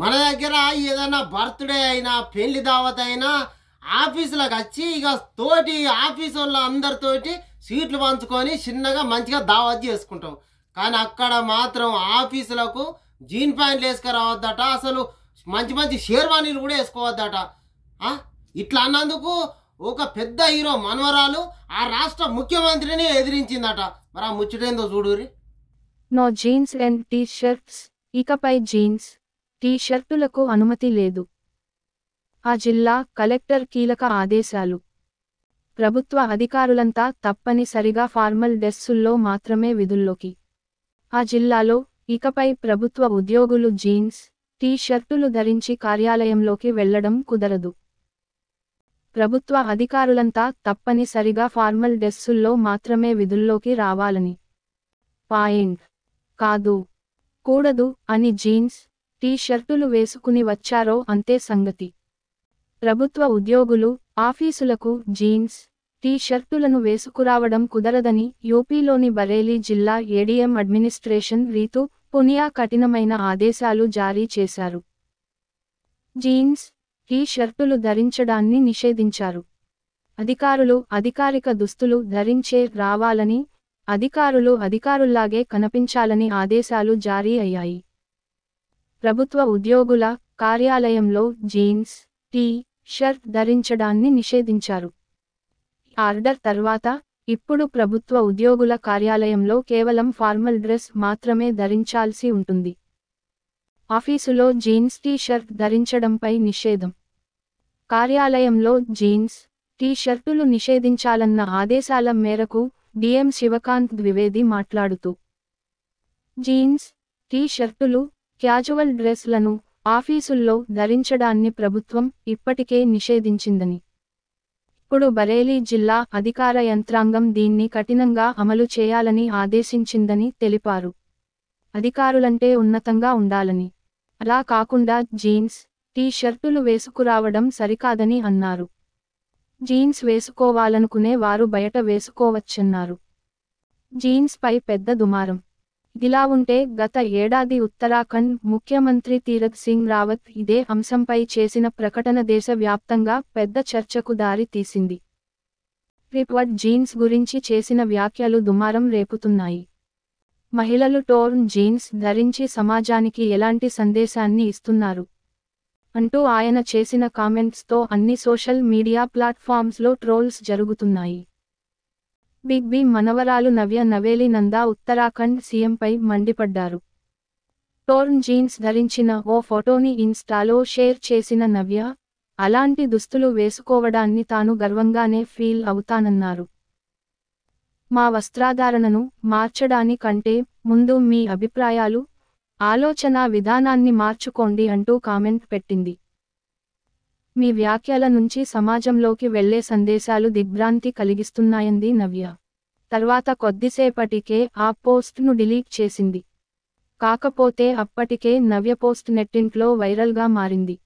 మన దగ్గర ఏదైనా బర్త్డే అయినా పెళ్లి దావత్ అయినా ఆఫీసులకు వచ్చి ఇక తోటి ఆఫీస్ వాళ్ళ అందరితోటి సీట్లు పంచుకొని చిన్నగా మంచిగా దావత్ చేసుకుంటాం కానీ అక్కడ మాత్రం ఆఫీసులకు జీన్ ప్యాంట్లు వేసుకురావద్దట అసలు మంచి మంచి షేర్వాణీలు కూడా వేసుకోవద్దట ఇట్లా అన్నందుకు ఒక పెద్ద హీరో మనవరాలు ఆ రాష్ట్ర ముఖ్యమంత్రిని ఎదిరించిందట మరి ఆ ముచ్చటేందో చూడు no jeans and T shirts ఇకపై జీన్స్ టీ షర్టులకు అనుమతి లేదు ఆ జిల్లా కలెక్టర్ కీలక ఆదేశాలు ప్రభుత్వ అధికారులంతా తప్పనిసరిగా ఫార్మల్ డ్రెస్సుల్లో మాత్రమే విధుల్లోకి ఆ జిల్లాలో ఇకపై ప్రభుత్వ ఉద్యోగులు జీన్స్ టీ షర్టులు ధరించి కార్యాలయంలోకి వెళ్లడం కుదరదు ప్రభుత్వ అధికారులంతా తప్పనిసరిగా ఫార్మల్ డ్రెస్సుల్లో మాత్రమే విధుల్లోకి రావాలని పాయింట్ కాదు కూడదు అని జీన్స్ టీ షర్టులు వేసుకుని వచ్చారో అంతే సంగతి ప్రభుత్వ ఉద్యోగులు ఆఫీసులకు జీన్స్ టీ షర్టులను వేసుకురావడం కుదరదని యూపీలోని బరేలీ జిల్లా ఏడీఎం అడ్మినిస్ట్రేషన్ రీతు పునియా కఠినమైన ఆదేశాలు జారీ చేశారు జీన్స్ టీ షర్టులు ధరించడాన్ని నిషేధించారు అధికారులు అధికారిక దుస్తులు ధరించే రావాలని అధికారులు అధికారుల్లాగే కనిపించాలని ఆదేశాలు జారీ అయ్యాయి ప్రభుత్వ ఉద్యోగుల కార్యాలయంలో జీన్స్ టీ షర్ట్ ధరించడాన్ని నిషేధించారు ఆర్డర్ తర్వాత ఇప్పుడు ప్రభుత్వ ఉద్యోగుల కార్యాలయంలో కేవలం ఫార్మల్ డ్రెస్ మాత్రమే ధరించాల్సి ఉంటుంది ఆఫీసులో జీన్స్ టీ షర్ట్ ధరించడంపై నిషేధం కార్యాలయంలో జీన్స్ టీ షర్టులు నిషేధించాలన్న ఆదేశాల మేరకు డిఎం శివకాంత్ ద్వివేది మాట్లాడుతూ జీన్స్ టీ షర్టులు క్యాజువల్ డ్రెస్లను ఆఫీసుల్లో ధరించడాన్ని ప్రభుత్వం ఇప్పటికే నిషేధించిందని ఇప్పుడు బరేలీ జిల్లా అధికార యంత్రాంగం దీన్ని కఠినంగా అమలు చేయాలని ఆదేశించిందని తెలిపారు అధికారులంటే ఉన్నతంగా ఉండాలని అలా కాకుండా జీన్స్ టీ షర్టులు వేసుకురావడం సరికాదని అన్నారు జీన్స్ వేసుకోవాలనుకునే వారు బయట వేసుకోవచ్చన్నారు జీన్స్పై పెద్ద దుమారం ఇదిలా ఉంటే గత ఏడాది ఉత్తరాఖండ్ ముఖ్యమంత్రి తీరత్ సింగ్ రావత్ ఇదే అంశంపై చేసిన ప్రకటన దేశవ్యాప్తంగా పెద్ద చర్చకు దారి తీసింది రిప్వడ్ జీన్స్ గురించి చేసిన వ్యాఖ్యలు దుమారం రేపుతున్నాయి మహిళలు టోర్న్ జీన్స్ ధరించి సమాజానికి ఎలాంటి సందేశాన్ని ఇస్తున్నారు అంటూ ఆయన చేసిన కామెంట్స్తో అన్ని సోషల్ మీడియా ప్లాట్ఫామ్స్లో ట్రోల్స్ జరుగుతున్నాయి బిగ్ బి మనవరాలు నవ్య నవేలి నందా ఉత్తరాఖండ్ సీఎంపై మండిపడ్డారు టోర్న్ జీన్స్ ధరించిన ఓ ఫోటోని ఇన్స్టాలో షేర్ చేసిన నవ్య అలాంటి దుస్తులు వేసుకోవడాన్ని తాను గర్వంగానే ఫీల్ అవుతానన్నారు మా వస్త్రాధారణను మార్చడానికంటే ముందు మీ అభిప్రాయాలు ఆలోచన విధానాన్ని మార్చుకోండి అంటూ కామెంట్ పెట్టింది మీ వ్యాఖ్యల నుంచి సమాజంలోకి వెళ్లే సందేశాలు దిగ్భ్రాంతి కలిగిస్తున్నాయంది నవ్య తర్వాత కొద్దిసేపటికే ఆ పోస్ట్ను డిలీట్ చేసింది కాకపోతే అప్పటికే నవ్య పోస్ట్ నెట్టింట్లో వైరల్గా మారింది